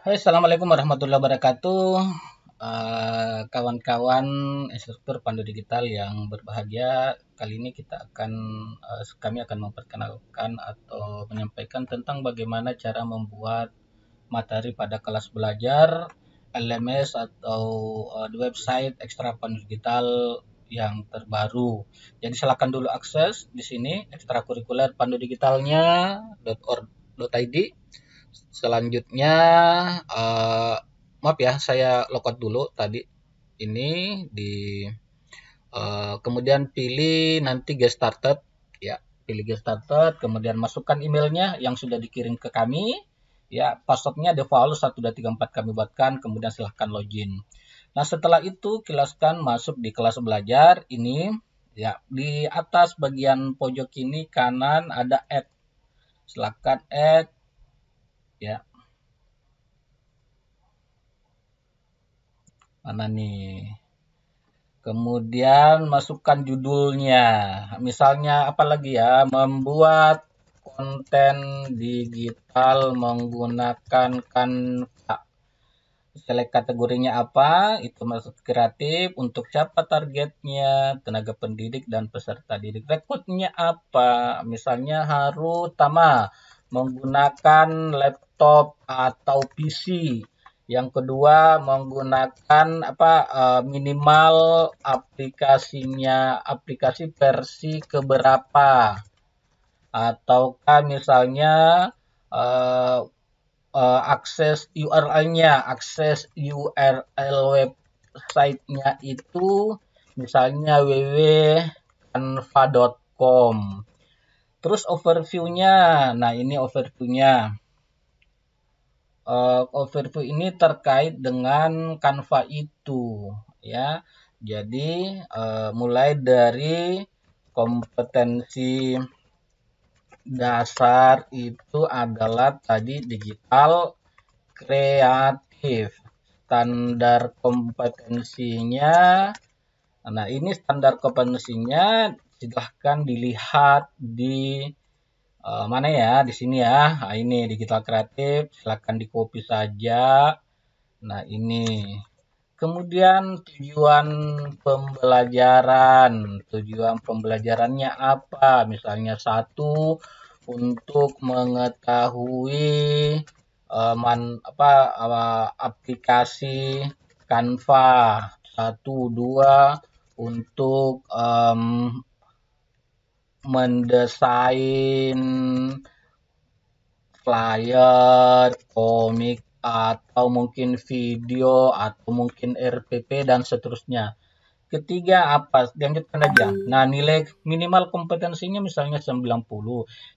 Hai, Assalamualaikum warahmatullahi wabarakatuh kawan eh, Kawan-kawan instruktur pandu digital yang berbahagia Kali ini kita akan, uh, kami akan memperkenalkan atau menyampaikan tentang bagaimana cara membuat materi pada kelas belajar LMS atau uh, website ekstra pandu digital yang terbaru. Jadi silakan dulu akses di sini ekstrakurikuler pandu digitalnya .id selanjutnya uh, maaf ya saya lokot dulu tadi ini di uh, kemudian pilih nanti get started ya pilih get started kemudian masukkan emailnya yang sudah dikirim ke kami ya passwordnya default 1234 kami buatkan kemudian silahkan login nah setelah itu kilaskan masuk di kelas belajar ini ya di atas bagian pojok ini kanan ada add silahkan add ya mana nih kemudian masukkan judulnya misalnya apalagi ya membuat konten digital menggunakan kanva select kategorinya apa itu masuk kreatif untuk siapa targetnya tenaga pendidik dan peserta didik rekrutnya apa misalnya Haru Tama menggunakan laptop atau PC. Yang kedua menggunakan apa eh, minimal aplikasinya aplikasi versi keberapa ataukah misalnya uh, uh, akses URL-nya, akses URL website-nya itu misalnya www.canva.com Terus overview-nya. Nah, ini overview-nya. Uh, overview ini terkait dengan kanva itu, ya. Jadi, uh, mulai dari kompetensi dasar itu adalah tadi digital kreatif. Standar kompetensinya Nah, ini standar kompetensinya silahkan dilihat di uh, mana ya di sini ya nah, ini digital kreatif silahkan di copy saja nah ini kemudian tujuan pembelajaran tujuan pembelajarannya apa misalnya satu untuk mengetahui uh, man, apa uh, aplikasi Canva satu dua untuk um, mendesain flyer, komik atau mungkin video atau mungkin RPP dan seterusnya. Ketiga apa? Dilanjutkan aja. Nah, nilai minimal kompetensinya misalnya 90.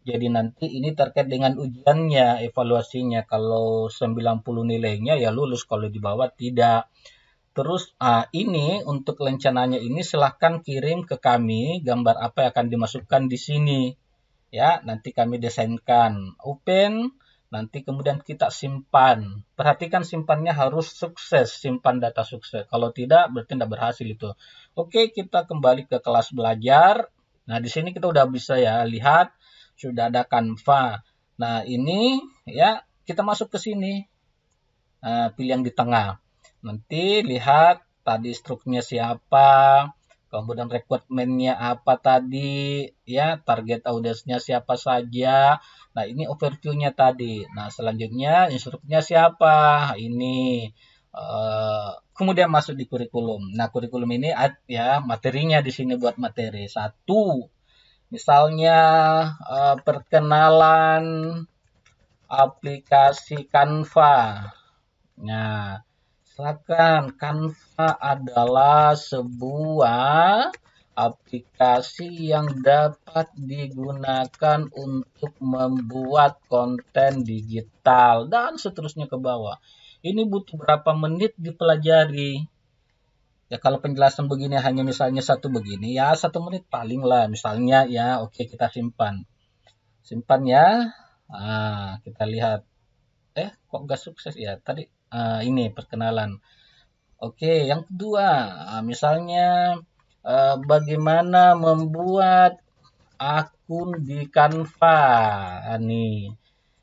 Jadi nanti ini terkait dengan ujiannya, evaluasinya. Kalau 90 nilainya ya lulus, kalau di bawah tidak. Terus uh, ini untuk lencananya ini silahkan kirim ke kami gambar apa yang akan dimasukkan di sini. Ya, nanti kami desainkan. Open, nanti kemudian kita simpan. Perhatikan simpannya harus sukses, simpan data sukses. Kalau tidak, berarti tidak berhasil itu. Oke, kita kembali ke kelas belajar. Nah, di sini kita udah bisa ya lihat sudah ada kanva. Nah, ini ya kita masuk ke sini. Uh, pilih yang di tengah. Nanti lihat tadi struknya siapa, kemudian requirementnya apa tadi, ya target audiensnya siapa saja. Nah ini overviewnya tadi. Nah selanjutnya instruknya siapa? Ini Uh, kemudian masuk di kurikulum. Nah, kurikulum ini ya materinya di sini buat materi satu, misalnya uh, perkenalan aplikasi Canva. Nah, silakan. Canva adalah sebuah aplikasi yang dapat digunakan untuk membuat konten digital dan seterusnya ke bawah. Ini butuh berapa menit dipelajari? Ya kalau penjelasan begini hanya misalnya satu begini ya satu menit paling lah misalnya ya oke kita simpan simpan ya nah, kita lihat eh kok gak sukses ya tadi uh, ini perkenalan. Oke, yang kedua, ah, misalnya uh, bagaimana membuat akun di Canva Ini.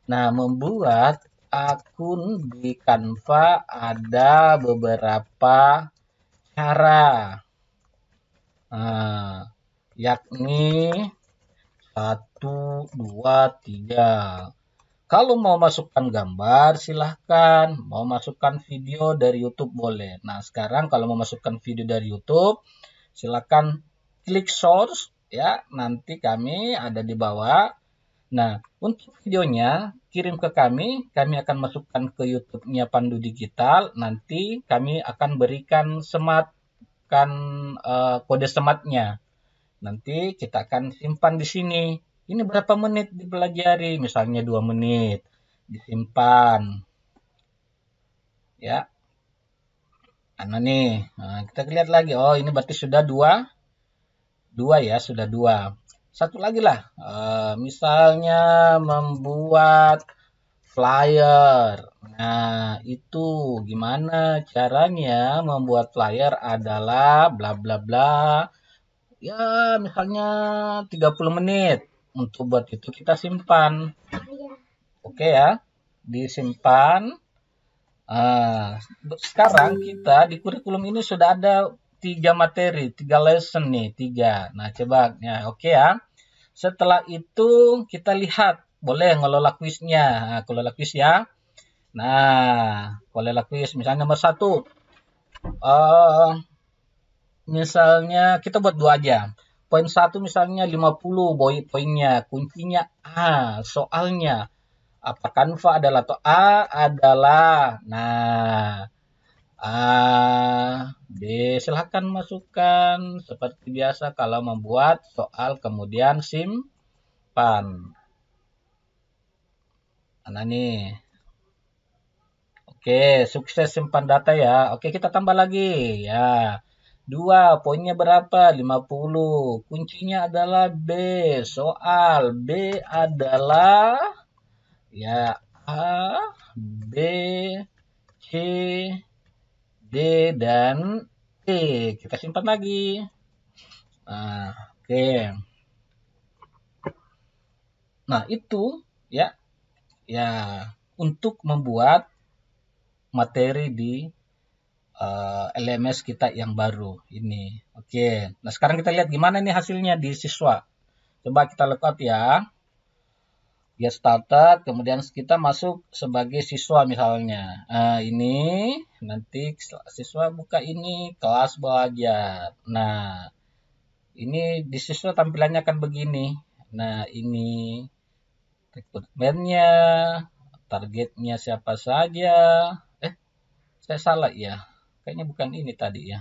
Nah, membuat akun di Canva ada beberapa cara. Nah, yakni satu, dua, tiga. Kalau mau masukkan gambar silahkan, mau masukkan video dari YouTube boleh. Nah sekarang kalau mau masukkan video dari YouTube silahkan klik source ya nanti kami ada di bawah. Nah untuk videonya kirim ke kami, kami akan masukkan ke YouTube-nya Pandu Digital. Nanti kami akan berikan sematkan uh, eh, kode sematnya. Nanti kita akan simpan di sini ini berapa menit dipelajari misalnya dua menit disimpan ya karena nih nah, kita lihat lagi oh ini berarti sudah dua dua ya sudah dua satu lagi lah e, misalnya membuat flyer nah itu gimana caranya membuat flyer adalah bla bla bla ya misalnya 30 menit untuk buat itu kita simpan. Oke okay ya, disimpan. Uh, sekarang kita di kurikulum ini sudah ada tiga materi, tiga lesson nih, tiga. Nah, coba ya, oke okay ya. Setelah itu kita lihat, boleh ngelola kuisnya, nah, ngelola kuis ya. Nah, ngelola kuis misalnya nomor satu, uh, misalnya kita buat dua jam poin satu misalnya 50 boy poinnya kuncinya A soalnya apa kanva adalah atau A adalah nah A B silahkan masukkan seperti biasa kalau membuat soal kemudian simpan mana nih Oke, sukses simpan data ya. Oke, kita tambah lagi ya. 2. Poinnya berapa? 50. Kuncinya adalah B. Soal B adalah ya A, B, C, D, dan E. Kita simpan lagi. Nah, oke. Okay. Nah, itu ya. Ya, untuk membuat materi di uh, eh, LMS kita yang baru ini. Oke, nah sekarang kita lihat gimana nih hasilnya di siswa. Coba kita lewat ya. Get started, kemudian kita masuk sebagai siswa misalnya. Nah, ini nanti siswa buka ini kelas belajar. Nah, ini di siswa tampilannya akan begini. Nah, ini rekrutmennya, targetnya siapa saja. Eh, saya salah ya kayaknya bukan ini tadi ya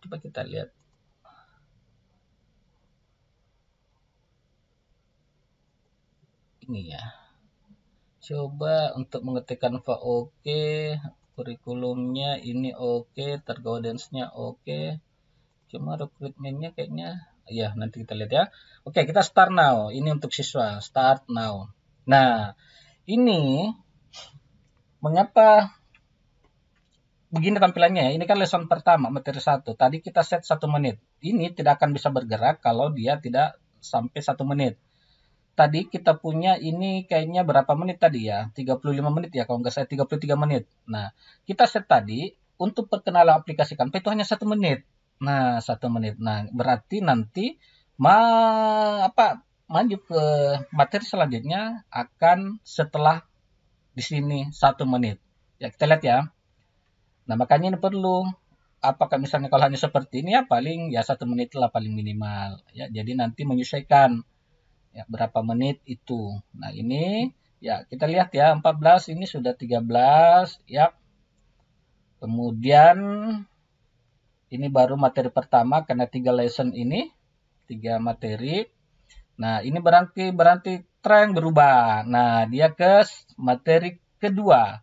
coba kita lihat ini ya coba untuk mengetikkan fa oke okay. kurikulumnya ini oke okay. nya oke okay. cuma rekrutmennya kayaknya ya nanti kita lihat ya oke kita start now ini untuk siswa start now nah ini mengapa begini tampilannya ya. Ini kan lesson pertama, materi satu. Tadi kita set satu menit. Ini tidak akan bisa bergerak kalau dia tidak sampai satu menit. Tadi kita punya ini kayaknya berapa menit tadi ya? 35 menit ya, kalau nggak saya 33 menit. Nah, kita set tadi untuk perkenalan aplikasi Canva itu hanya satu menit. Nah, satu menit. Nah, berarti nanti ma apa maju ke materi selanjutnya akan setelah di sini satu menit. Ya, kita lihat ya. Nah makanya ini perlu apakah misalnya kalau hanya seperti ini ya paling ya satu menit lah paling minimal ya jadi nanti menyesuaikan ya berapa menit itu nah ini ya kita lihat ya 14 ini sudah 13 ya kemudian ini baru materi pertama karena tiga lesson ini tiga materi nah ini berarti berarti tren berubah nah dia ke materi kedua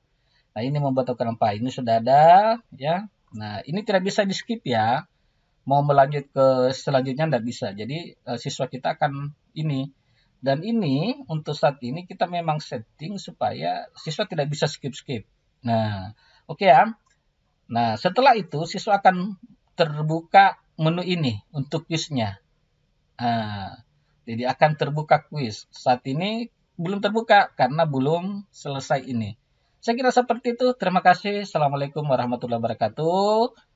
Nah, ini membuat ukuran pi. Ini sudah ada ya. Nah, ini tidak bisa di skip ya. Mau melanjut ke selanjutnya tidak bisa. Jadi e, siswa kita akan ini dan ini untuk saat ini kita memang setting supaya siswa tidak bisa skip-skip. Nah, oke okay ya. Nah, setelah itu siswa akan terbuka menu ini untuk quiznya Nah, jadi akan terbuka quiz Saat ini belum terbuka karena belum selesai ini. Saya kira seperti itu. Terima kasih. Assalamualaikum warahmatullahi wabarakatuh.